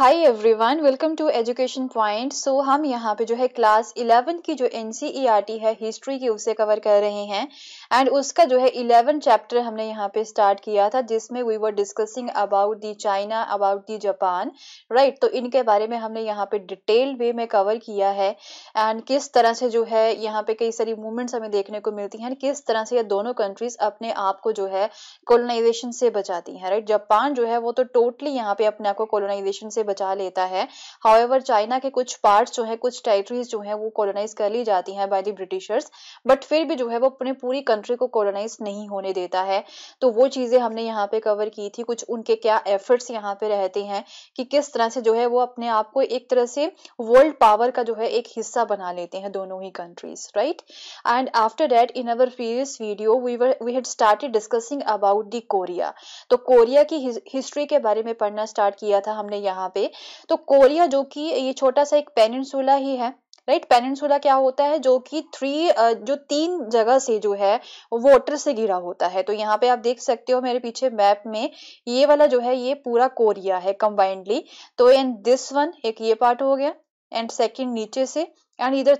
Hi everyone welcome to education point so हम यहाँ पे जो है क्लास 11 की जो एन e है हिस्ट्री की उसे कवर कर रहे हैं एंड उसका जो है इलेवन चैप्टर हमने यहाँ पे स्टार्ट किया था जिसमें we were discussing about the China about the Japan right तो इनके बारे में हमने यहाँ पे डिटेल वे में कवर किया है एंड किस तरह से जो है यहाँ पे कई सारी मूवमेंट्स हमें देखने को मिलती हैं किस तरह से ये दोनों कंट्रीज अपने आप को जो है कॉलोनाइजेशन से बचाती हैं राइट जापान जो है वो तो टोटली यहाँ पे अपने आप को कोलोनाइजेशन से बचा लेता है हाउएवर चाइना के कुछ पार्ट जो है कुछ टेरिटरीज जो है वो कॉलोनाइज कर ली जाती है बाई द ब्रिटिशर्स बट फिर भी जो है वो अपने पूरी कंट्री को कॉलोनाइज नहीं होने देता है तो वो चीज़ें हमने यहाँ पे कवर की थी कुछ उनके क्या एफर्ट्स यहाँ पे रहते हैं कि किस तरह से जो है वो अपने आप को एक तरह से वर्ल्ड पावर का जो है एक हिस्सा बना लेते हैं दोनों ही countries right and after that in our previous video we were we had started discussing about the Korea तो कोरिया की हिस्ट्री के बारे में पढ़ना स्टार्ट किया था हमने यहाँ पे तो कोरिया जो कि ये छोटा सा एक पेनसुला ही है राइट पेनिनसुला क्या होता है जो कि थ्री जो तीन जगह से जो है वाटर से घिरा होता है तो यहाँ पे आप देख सकते हो मेरे पीछे मैप में ये वाला जो है ये पूरा कोरिया है कंबाइंडली तो एंड दिस वन एक ये पार्ट हो गया एंड सेकेंड नीचे से एंड इधर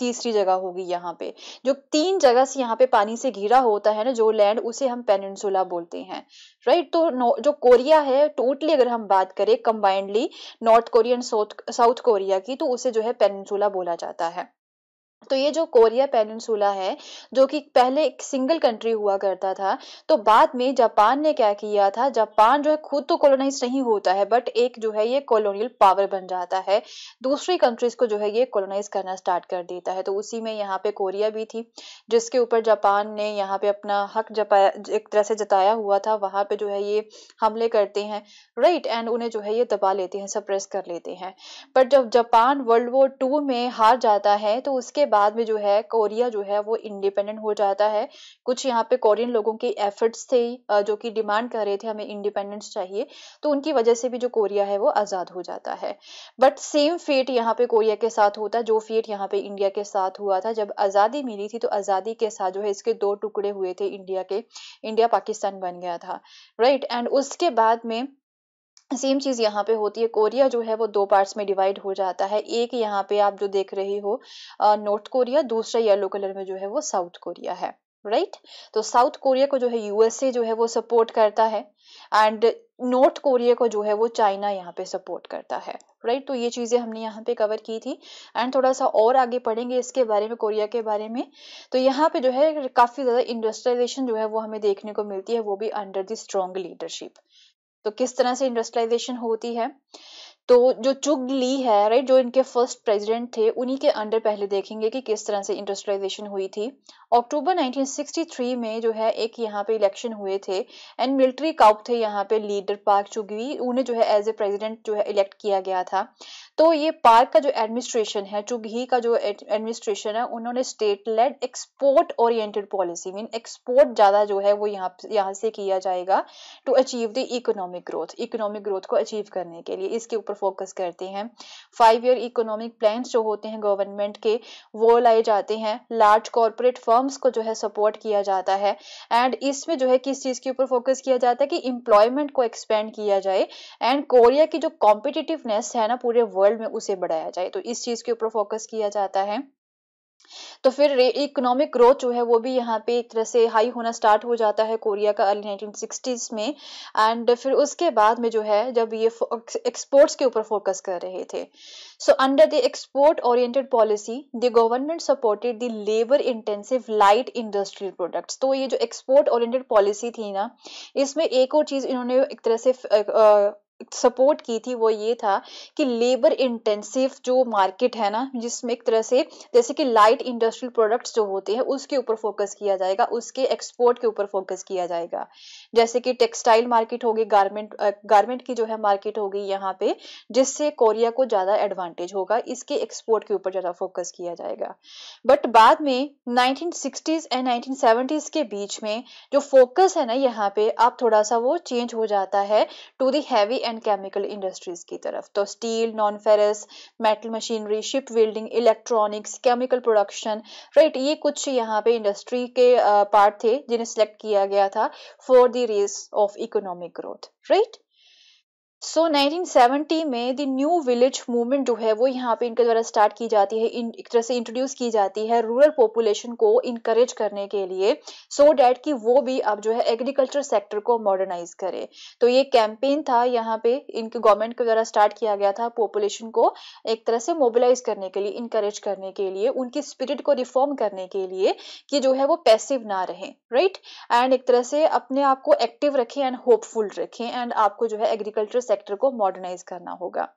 तीसरी जगह होगी यहाँ पे जो तीन जगह से यहाँ पे पानी से घिरा होता है ना जो लैंड उसे हम पेनिनसुला बोलते हैं राइट right? तो जो कोरिया है टोटली अगर हम बात करें combinedly North Korea and South Korea की तो उसे जो है पेनिनसुला बोला जाता है तो ये जो कोरिया पेनिनसुला है जो कि पहले एक सिंगल कंट्री हुआ करता था तो बाद में जापान ने क्या किया था जापान जो है खुद तो कॉलोनाइज नहीं होता है बट एक जो है ये कॉलोनियल पावर बन जाता है दूसरी कंट्रीज को जो है ये कॉलोनाइज करना स्टार्ट कर देता है तो उसी में यहाँ पे कोरिया भी थी जिसके ऊपर जापान ने यहाँ पे अपना हक जपाया एक तरह से जताया हुआ था वहां पे जो है ये हमले करते हैं राइट एंड उन्हें जो है ये दबा लेते हैं सप्रेस कर लेते हैं पर जब जापान वर्ल्ड वॉर टू में हार जाता है तो उसके बाद बाद में जो है कोरिया जो है वो इंडिपेंडेंट हो जाता है कुछ यहाँ पे कोरियन लोगों के एफर्ट्स थे जो कि डिमांड कर रहे थे हमें इंडिपेंडेंस चाहिए तो उनकी वजह से भी जो कोरिया है वो आज़ाद हो जाता है बट सेम फेट यहाँ पे कोरिया के साथ होता जो फेट यहाँ पे इंडिया के साथ हुआ था जब आज़ादी मिली थी तो आज़ादी के साथ जो है इसके दो टुकड़े हुए थे इंडिया के इंडिया पाकिस्तान बन गया था राइट right? एंड उसके बाद में सेम चीज़ यहाँ पे होती है कोरिया जो है वो दो पार्ट्स में डिवाइड हो जाता है एक यहाँ पे आप जो देख रहे हो नॉर्थ कोरिया दूसरा येलो कलर में जो है वो साउथ कोरिया है राइट right? तो साउथ कोरिया को जो है यूएसए जो है वो सपोर्ट करता है एंड नॉर्थ कोरिया को जो है वो चाइना यहाँ पे सपोर्ट करता है राइट right? तो ये चीज़ें हमने यहाँ पे कवर की थी एंड थोड़ा सा और आगे पढ़ेंगे इसके बारे में कोरिया के बारे में तो यहाँ पे जो है काफ़ी ज़्यादा इंडस्ट्रियलाइजेशन जो है वो हमें देखने को मिलती है वो भी अंडर द स्ट्रॉन्ग लीडरशिप तो किस तरह से इंडस्ट्रियलाइजेशन होती है तो जो चुग ली है राइट जो इनके फर्स्ट प्रेसिडेंट थे उन्हीं के अंडर पहले देखेंगे कि किस तरह से इंडस्ट्रियलाइजेशन हुई थी अक्टूबर 1963 में जो है एक यहाँ पे इलेक्शन हुए थे एंड मिलिट्री काउप थे यहाँ पे लीडर पार्क चुगवी उन्हें जो है एज ए प्रेसिडेंट जो है इलेक्ट किया गया था तो ये पार्क का जो एडमिनिस्ट्रेशन है घी का जो एडमिनिस्ट्रेशन है उन्होंने state led export oriented policy mean export ज़्यादा जो है वो यहाँ यहाँ से किया जाएगा to achieve the economic growth economic growth को अचीव करने के लिए इसके ऊपर फोकस करते हैं फाइव ईयर इकोनॉमिक प्लान जो होते हैं गवर्नमेंट के वो लाए जाते हैं लार्ज कॉरपोरेट फर्म्स को जो है सपोर्ट किया जाता है एंड इसमें जो है किस चीज़ के ऊपर फोकस किया जाता है कि एम्प्लॉयमेंट को एक्सपेंड किया जाए एंड कोरिया की जो कॉम्पिटिटिवनेस है ना पूरे वर्ल्ड वर्ल्ड में उसे बढ़ाया जाए तो इस चीज़ के ऊपर फोकस किया जाता है तो फिर इकोनॉमिक ग्रोथ जो है वो भी यहाँ पे एक तरह से हाई होना स्टार्ट हो जाता है कोरिया का अर्ली 1960s में एंड फिर उसके बाद में जो है जब ये एक्सपोर्ट्स के ऊपर फोकस कर रहे थे so under the export oriented policy the government supported the labour intensive light industrial products तो ये जो एक्सपोर्ट ओरिएंटेड पॉलिसी थी ना इसमें एक और चीज़ इन्होंने एक तरह से सपोर्ट की थी वो ये था कि लेबर इंटेंसिव जो मार्केट है ना जिसमें एक तरह से जैसे कि लाइट इंडस्ट्रियल प्रोडक्ट्स जो होते हैं उसके ऊपर फोकस किया जाएगा उसके एक्सपोर्ट के ऊपर फोकस किया जाएगा जैसे कि टेक्सटाइल मार्केट होगी गारमेंट गारमेंट की जो है मार्केट होगी यहाँ पे जिससे कोरिया को ज़्यादा एडवांटेज होगा इसके एक्सपोर्ट के ऊपर ज़्यादा फोकस किया जाएगा बट बाद में नाइनटीन एंड नाइनटीन के बीच में जो फोकस है ना यहाँ पे आप थोड़ा सा वो चेंज हो जाता है to the heavy and chemical industries की तरफ तो steel non ferrous metal machinery ship building electronics chemical production right ये कुछ यहाँ पे इंडस्ट्री के पार्ट uh, थे जिन्हें सेलेक्ट किया गया था for the race of economic growth right so so, 1970 में द न्यू विलेज मूवमेंट जो है वो यहाँ पे इनके द्वारा स्टार्ट की जाती है इन एक तरह से इंट्रोड्यूस की जाती है रूरल पॉपुलेशन को इनकरेज करने के लिए सो so डैट कि वो भी अब जो है एग्रीकल्चर सेक्टर को मॉडर्नाइज करे तो ये कैंपेन था यहाँ पे इनके गवर्नमेंट के द्वारा स्टार्ट किया गया था पॉपुलेशन को एक तरह से मोबिलाइज करने के लिए इनकरेज करने के लिए उनकी स्पिरिट को रिफॉर्म करने के लिए कि जो है वो पैसिव ना रहें राइट एंड एक तरह से अपने आप को एक्टिव रखें एंड होपफुल रखें एंड आपको जो है एग्रीकल्चर सेक्टर को मॉडर्नाइज करना होगा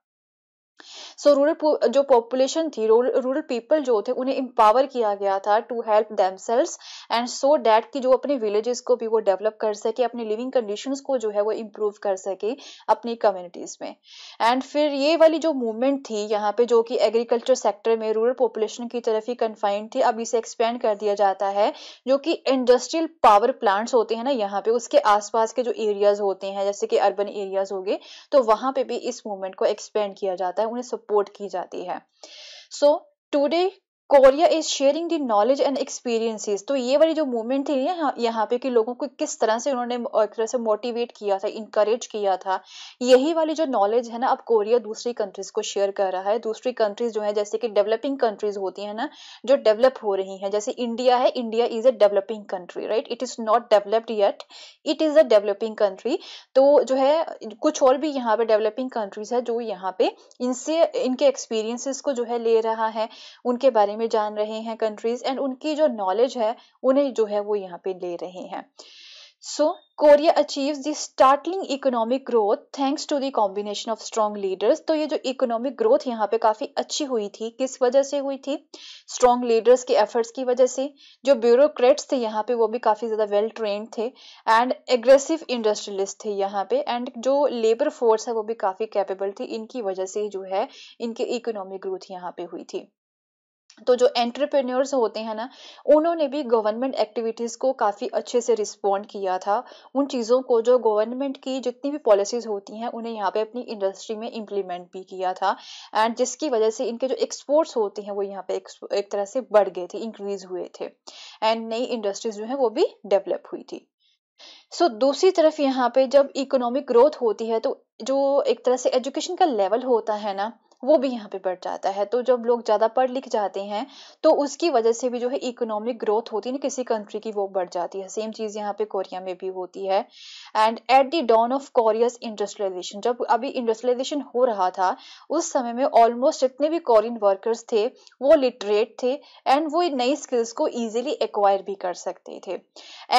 सो रूरल जो पॉपुलेशन थी रूरल पीपल जो थे उन्हें इम्पावर किया गया था to help themselves and so that कि जो अपने विलेजेस को भी वो डेवलप कर सके अपने लिविंग कंडीशंस को जो है वो इम्प्रूव कर सके अपनी कम्युनिटीज़ में एंड फिर ये वाली जो मूवमेंट थी यहाँ पे जो कि एग्रीकल्चर सेक्टर में रूरल पॉपुलेशन की तरफ ही कन्फाइंड थी अब इसे एक्सपेंड कर दिया जाता है जो कि इंडस्ट्रियल पावर प्लांट्स होते हैं ना यहाँ पे उसके आसपास के जो एरियाज होते हैं जैसे कि अर्बन एरियाज हो गए तो वहाँ पे भी इस मूवमेंट को एक्सपेंड किया जाता है है उन्हें सपोर्ट की जाती है so today Korea is sharing the knowledge and experiences तो ये वाली जो मूवमेंट थी यहाँ यहाँ पे कि लोगों को किस तरह से उन्होंने एक तरह से मोटिवेट किया था इनकरेज किया था यही वाली जो नॉलेज है ना अब कोरिया दूसरी कंट्रीज को शेयर कर रहा है दूसरी कंट्रीज जो है जैसे कि डेवलपिंग कंट्रीज होती है ना जो डेवलप हो रही है जैसे इंडिया है India is a developing country right it is not developed yet it is a developing country तो जो है कुछ और भी यहाँ पे डेवलपिंग कंट्रीज है जो यहाँ पे इनसे इनके एक्सपीरियंसिस को जो है ले रहा है उनके बारे में जान रहे हैं कंट्रीज एंड उनकी जो नॉलेज है उन्हें जो है वो यहाँ पे ले रहे हैं so Korea achieve the startling economic growth thanks to the combination of strong leaders तो ये जो इकोनॉमिक ग्रोथ यहाँ पे काफी अच्छी हुई थी किस वजह से हुई थी स्ट्रॉन्ग लीडर्स के एफर्ट्स की वजह से जो ब्यूरोक्रेट्स थे यहाँ पे वो भी काफी ज्यादा वेल ट्रेंड थे एंड एग्रेसिव इंडस्ट्रियलिस्ट थे यहाँ पे एंड जो लेबर फोर्स है वो भी काफी कैपेबल थी इनकी वजह से जो है इनकी इकोनॉमिक ग्रोथ यहाँ पे हुई थी तो जो एंट्रप्रेन्योर्स होते हैं ना उन्होंने भी गवर्नमेंट एक्टिविटीज़ को काफ़ी अच्छे से रिस्पॉन्ड किया था उन चीज़ों को जो गवर्नमेंट की जितनी भी पॉलिसीज़ होती हैं उन्हें यहाँ पे अपनी इंडस्ट्री में इम्प्लीमेंट भी किया था एंड जिसकी वजह से इनके जो एक्सपोर्ट्स होते हैं वो यहाँ पे एक तरह से बढ़ गए थे इंक्रीज़ हुए थे एंड नई इंडस्ट्रीज़ जो हैं वो भी डेवलप हुई थी सो so, दूसरी तरफ यहाँ पे जब इकोनॉमिक ग्रोथ होती है तो जो एक तरह से एजुकेशन का लेवल होता है ना वो भी यहाँ पे बढ़ जाता है तो जब लोग ज़्यादा पढ़ लिख जाते हैं तो उसकी वजह से भी जो है इकोनॉमिक ग्रोथ होती है ना किसी कंट्री की वो बढ़ जाती है सेम चीज़ यहाँ पे कोरिया में भी होती है and at the dawn of Korea's industrialisation जब अभी इंडस्ट्रियलाइजेशन हो रहा था उस समय में ऑलमोस्ट जितने भी कोरियन वर्कर्स थे वो लिटरेट थे एंड वो नई स्किल्स को इजिली एक्वायर भी कर सकते थे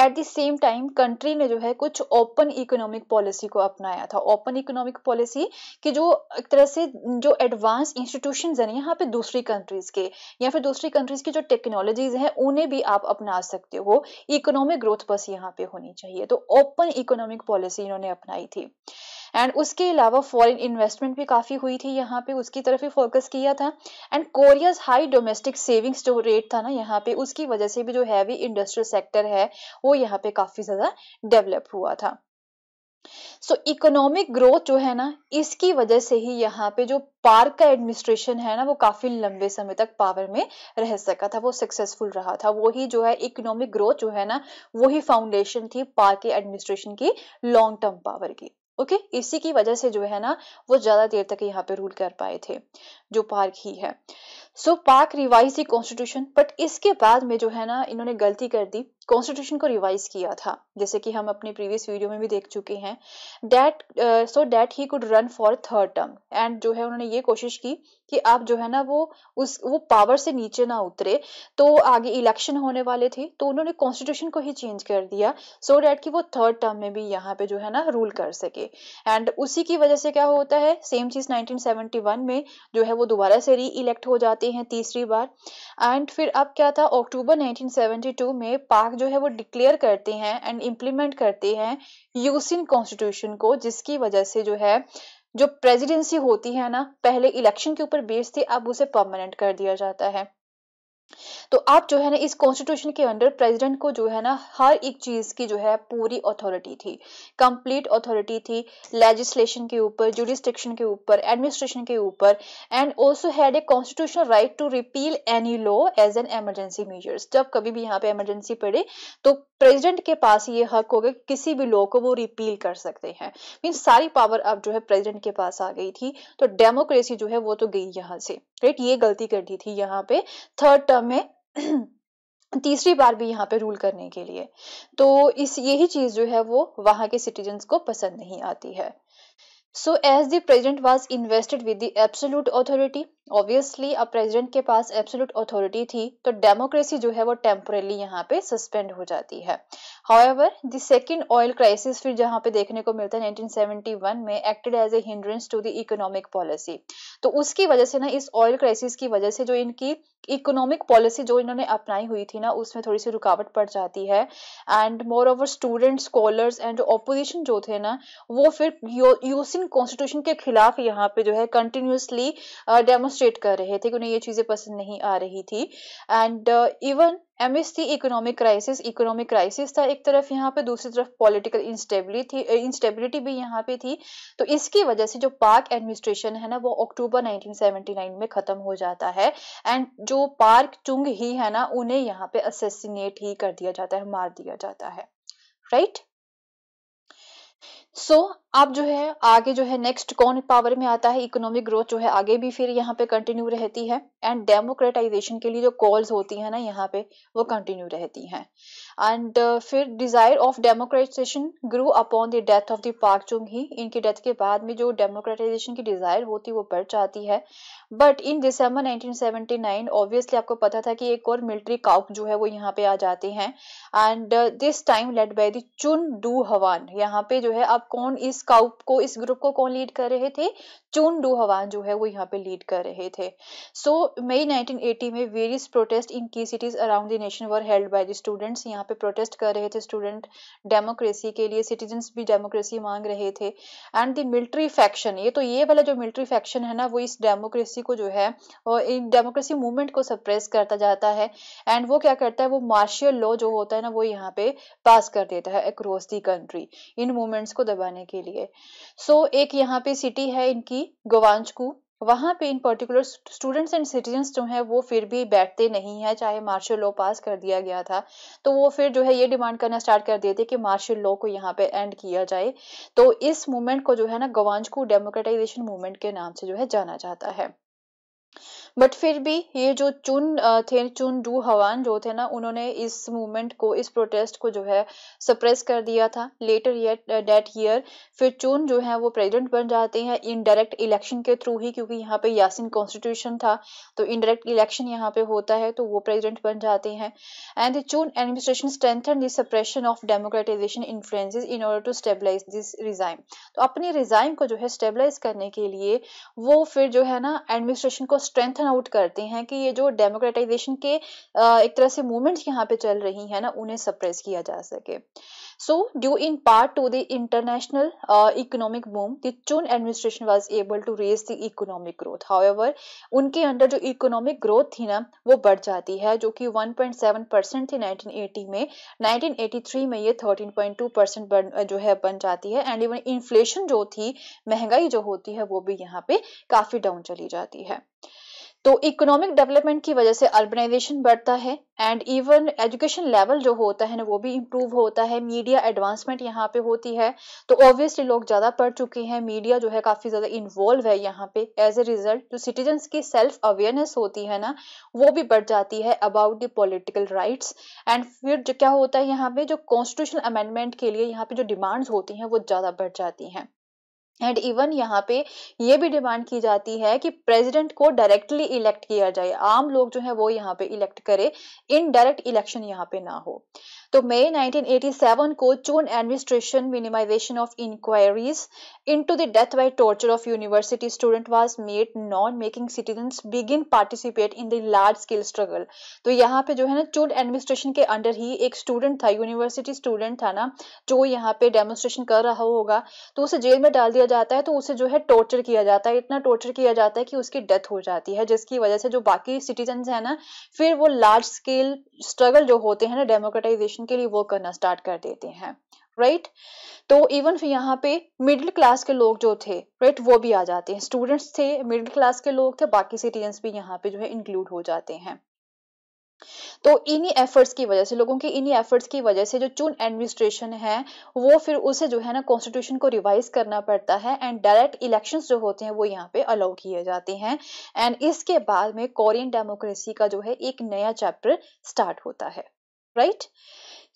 at the same time country ने जो है कुछ ओपन इकोनॉमिक पॉलिसी को अपनाया था ओपन इकोनॉमिक पॉलिसी की जो एक तरह से जो एडवांस एडवांस इंस्टीट्यूशन हैं यहाँ पे दूसरी कंट्रीज के या फिर दूसरी कंट्रीज की जो टेक्नोलॉजीज हैं उन्हें भी आप अपना सकते हो इकोनॉमिक ग्रोथ बस यहाँ पे होनी चाहिए तो ओपन इकोनॉमिक पॉलिसी इन्होंने अपनाई थी एंड उसके अलावा फॉरेन इन्वेस्टमेंट भी काफ़ी हुई थी यहाँ पे उसकी तरफ ही फोकस किया था and Korea's high domestic savings जो रेट था ना यहाँ पे उसकी वजह से भी जो हैवी इंडस्ट्रियल सेक्टर है वो यहाँ पे काफ़ी ज़्यादा डेवलप हुआ था सो इकोनॉमिक ग्रोथ जो है ना इसकी वजह से ही यहाँ पे जो पार्क का एडमिनिस्ट्रेशन है ना वो काफी लंबे समय तक पावर में रह सका था वो सक्सेसफुल रहा था वही जो है इकोनॉमिक ग्रोथ जो है ना वही फाउंडेशन थी पार्क के एडमिनिस्ट्रेशन की लॉन्ग टर्म पावर की ओके okay? इसी की वजह से जो है ना वो ज्यादा देर तक यहाँ पे रूल कर पाए थे जो पार्क ही है so so, Park revise the constitution but इसके बाद में जो है ना इन्होंने गलती कर दी कॉन्स्टिट्यूशन को रिवाइज किया था जैसे कि हम अपने प्रीवियस वीडियो में भी देख चुके हैं that so that he could run for third term and जो है उन्होंने ये कोशिश की कि आप जो है ना वो उस वो पावर से नीचे ना उतरे तो आगे इलेक्शन होने वाले थे तो उन्होंने कॉन्स्टिट्यूशन को ही चेंज कर दिया सो so डैट कि वो थर्ड टर्म में भी यहाँ पे जो है ना रूल कर सके एंड उसी की वजह से क्या होता है सेम चीज नाइनटीन में जो है वो दोबारा से री इलेक्ट हो जाते हैं तीसरी बार एंड फिर अब क्या था अक्टूबर नाइनटीन में पाक जो है वो डिक्लेयर करते हैं एंड इम्प्लीमेंट करते हैं यूसिन कॉन्स्टिट्यूशन को जिसकी वजह से जो है जो प्रेसिडेंसी होती है ना पहले इलेक्शन के ऊपर बेस थी अब उसे परमानेंट कर दिया जाता है तो आप जो है ना इस कॉन्स्टिट्यूशन के अंडर प्रेसिडेंट को जो है ना हर एक चीज की जो है पूरी अथॉरिटी थी कंप्लीट अथॉरिटी थी लेजिस्लेशन के ऊपर जुडिस्टिक्शन के ऊपर एडमिनिस्ट्रेशन के ऊपर and also had a constitutional right to repeal any law as an emergency measures जब कभी भी यहाँ पे इमरजेंसी पड़े तो प्रेजिडेंट के पास ये हक होगा कि किसी भी लॉ को वो रिपील कर सकते हैं मीन सारी पावर अब जो है प्रेजिडेंट के पास आ गई थी तो डेमोक्रेसी जो है वो तो गई यहाँ से राइट ये गलती कर दी थी यहाँ पे थर्ड टर्म में तीसरी बार भी यहाँ पे रूल करने के लिए तो इस यही चीज जो है वो वहां के सिटीजन को पसंद नहीं आती है so as the present was invested with the absolute authority obviously अब प्रेसिडेंट के पास एब्सोल्यूट अथॉरिटी थी तो डेमोक्रेसी जो है वो टेम्परेली यहाँ पे सस्पेंड हो जाती है however the second oil crisis फिर जहाँ पे देखने को मिलता है 1971 में acted as a hindrance to the economic policy तो उसकी वजह से ना इस ऑयल क्राइसिस की वजह से जो इनकी इकोनॉमिक पॉलिसी जो इन्होंने अपनाई हुई थी ना उसमें थोड़ी सी रुकावट पड़ जाती है and moreover student scholars and opposition जो थे ना वो फिर यूसिन कॉन्स्टिट्यूशन के खिलाफ यहाँ पे जो है कंटिन्यूसली uh, डेमोन्स्ट्रेट कर रहे थे कि उन्हें ये चीज़ें पसंद नहीं आ रही थी and even amidst the economic crisis economic crisis था एक तरफ यहाँ पे दूसरी तरफ पॉलिटिकल इंस्टेबिलिटी इंस्टेबिलिटी भी यहाँ पे थी तो इसकी वजह से जो पार्क एडमिनिस्ट्रेशन है ना वो अक्टूबर 1979 में ख़त्म हो जाता है एंड जो पार्क चुंग ही है ना उन्हें यहाँ पे असेसिनेट ही कर दिया जाता है मार दिया जाता है राइट right? सो so, अब जो है आगे जो है नेक्स्ट कौन पावर में आता है इकोनॉमिक ग्रोथ जो है आगे भी फिर यहाँ पे कंटिन्यू रहती है एंड डेमोक्रेटाइजेशन के लिए जो कॉल्स होती है ना यहाँ पे वो कंटिन्यू रहती हैं एंड uh, फिर desire of democratisation grow upon the death of the Park Chung Hee इनकी डेथ के बाद में जो डेमोक्रेटाइजेशन की डिजायर होती है वो बढ़ जाती है बट इन दिसंबर 1979 ऑब्वियसली आपको पता था कि एक और मिलिट्री काउक जो है वो यहाँ पे आ जाते हैं and this time led by the Chun Doo Hwan यहाँ पे जो है अब कौन इस स्काउप को इस ग्रुप को कौन लीड कर रहे थे चून डू हवान जो है वो यहाँ पे लीड कर रहे थे सो मई 1980 में various protest in key cities around the nation were held by the students यहाँ पे प्रोटेस्ट कर रहे थे स्टूडेंट डेमोक्रेसी के लिए सिटीजन्स भी डेमोक्रेसी मांग रहे थे एंड द मिलिट्री फैक्शन ये तो ये वाला जो मिलिट्री फैक्शन है ना वो इस डेमोक्रेसी को जो है इन डेमोक्रेसी मूवमेंट को सप्रेस करता जाता है एंड वो क्या करता है वो मार्शियल लॉ जो होता है ना वो यहाँ पे पास कर देता है अक्रॉस दी कंट्री इन मूवमेंट्स को दबाने के लिए लिए सो so, एक यहाँ पे सिटी है इनकी गोवांचकू वहां पे इन पर्टिकुलर स्टूडेंट्स एंड सिटीजन्स जो है वो फिर भी बैठते नहीं है चाहे मार्शल लॉ पास कर दिया गया था तो वो फिर जो है ये डिमांड करना स्टार्ट कर देते कि मार्शल लॉ को यहाँ पे एंड किया जाए तो इस मूवमेंट को जो है ना गवांज को डेमोक्रेटाइजेशन मूवमेंट के नाम से जो है जाना जाता है बट फिर भी ये जो चुन थे चुन डू हवान जो थे ना उन्होंने इस मूवमेंट को इस प्रोटेस्ट को जो है सप्रेस कर दिया था लेटर ये डेट ईयर फिर चुन जो है वो प्रेसिडेंट बन जाते हैं इनडायरेक्ट इलेक्शन के थ्रू ही क्योंकि यहाँ पे यासिन कॉन्स्टिट्यूशन था तो इनडायरेक्ट इलेक्शन यहाँ पे होता है तो वो प्रेजिडेंट बन जाते हैं and Chun administration strengthen the suppression of democratisation influences in order to stabilise this regime तो अपने रिजाइम को जो है स्टेबलाइज करने के लिए वो फिर जो है ना एडमिनिस्ट्रेशन को स्ट्रेंथन आउट करते हैं कि ये जो डेमोक्रेटाइजेशन के एक तरह से मूवमेंट्स यहाँ पे चल रही है ना उन्हें सप्रेस किया जा सके so due in part to the international economic boom the Chun administration administration able to raise the economic growth however उनके अंडर जो इकोनॉमिक ग्रोथ थी ना वो बढ़ जाती है जो कि 1.7 परसेंट थी 1980 में 1983 में ये 13.2 परसेंट जो है बन जाती है एंड इवन इन्फ्लेशन जो थी महंगाई जो होती है वो भी यहाँ पे काफी डाउन चली जाती है तो इकोनॉमिक डेवलपमेंट की वजह से अर्बनाइजेशन बढ़ता है एंड इवन एजुकेशन लेवल जो होता है ना वो भी इम्प्रूव होता है मीडिया एडवांसमेंट यहाँ पे होती है तो ऑब्वियसली लोग ज़्यादा पढ़ चुके हैं मीडिया जो है काफ़ी ज़्यादा इन्वॉल्व है यहाँ पे एज ए रिजल्ट जो सिटीजन्स की सेल्फ अवेयरनेस होती है ना वो भी बढ़ जाती है about the political rights and फिर जो क्या होता है यहाँ पे जो कॉन्स्टिट्यूशन अमेंडमेंट के लिए यहाँ पे जो डिमांड्स होती हैं वो ज़्यादा बढ़ जाती हैं एंड इवन यहाँ पे ये भी डिमांड की जाती है कि प्रेसिडेंट को डायरेक्टली इलेक्ट किया जाए आम लोग जो है वो यहाँ पे इलेक्ट करे इनडायरेक्ट इलेक्शन यहाँ पे ना हो तो मई 1987 को Chun administration minimisation of inquiries into the death by torture of university student was made known making citizen begin participate in the large scale struggle तो यहाँ पे जो है ना चून एडमिनिस्ट्रेशन के अंडर ही एक स्टूडेंट था यूनिवर्सिटी स्टूडेंट था ना जो यहाँ पे डेमोन्स्ट्रेशन कर रहा होगा तो उसे जेल में डाल दिया किया जाता है तो उसे जो है टॉर्चर किया जाता है इतना टॉर्चर किया जाता है कि उसकी डेथ हो जाती है जिसकी वजह से जो बाकी सिटीजन है ना फिर वो लार्ज स्केल स्ट्रगल जो होते हैं ना डेमोक्रेटाइजेशन के लिए वो करना स्टार्ट कर देते हैं राइट right? तो इवन फिर यहाँ पे मिडिल क्लास के लोग जो थे राइट right, वो भी आ जाते हैं स्टूडेंट्स थे मिडिल क्लास के लोग थे बाकी सिटीजन भी यहाँ पे जो है इंक्लूड हो जाते हैं तो इन्हीं एफर्ट्स की वजह से लोगों के इन्हीं एफर्ट्स की वजह से जो चुन एडमिनिस्ट्रेशन है वो फिर उसे जो है ना कॉन्स्टिट्यूशन को रिवाइज करना पड़ता है एंड डायरेक्ट इलेक्शंस जो होते हैं वो यहाँ पे अलाउ किए जाते हैं एंड इसके बाद में कोरियन डेमोक्रेसी का जो है एक नया चैप्टर स्टार्ट होता है right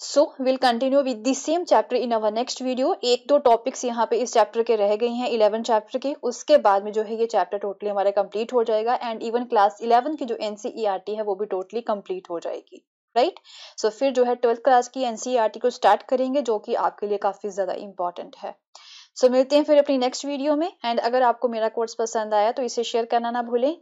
so will continue with the same chapter in our next video एक दो टॉपिक्स यहाँ पे इस चैप्टर के रह गए हैं इलेवन चैप्टर के उसके बाद में जो है ये चैप्टर टोटली हमारा कंप्लीट हो जाएगा एंड इवन क्लास इलेवन की जो एनसीईआरटी e है वो भी टोटली कंप्लीट हो जाएगी राइट right? सो so, फिर जो है ट्वेल्थ क्लास की एनसीईआरटी e को स्टार्ट करेंगे जो कि आपके लिए काफ़ी ज़्यादा इंपॉर्टेंट है सो so, मिलते हैं फिर अपनी नेक्स्ट वीडियो में एंड अगर आपको मेरा कोर्स पसंद आया तो इसे शेयर करना ना भूलें